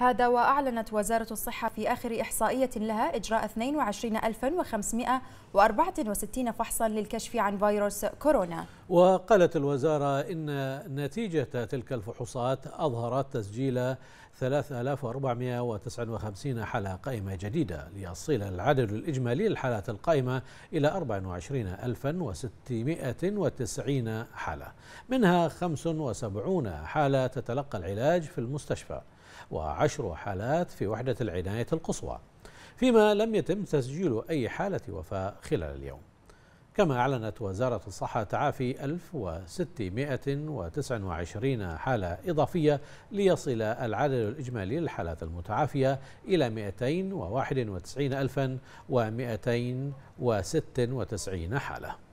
هذا وأعلنت وزارة الصحة في آخر إحصائية لها إجراء 22564 فحصا للكشف عن فيروس كورونا وقالت الوزارة إن نتيجة تلك الفحوصات أظهرت تسجيل 3459 حالة قائمة جديدة ليصل العدد الإجمالي للحالات القائمة إلى 24690 حالة منها 75 حالة تتلقى العلاج في المستشفى وعشر حالات في وحدة العناية القصوى فيما لم يتم تسجيل أي حالة وفاة خلال اليوم كما أعلنت وزارة الصحة تعافي 1629 حالة إضافية ليصل العدد الإجمالي للحالات المتعافية إلى 291296 حالة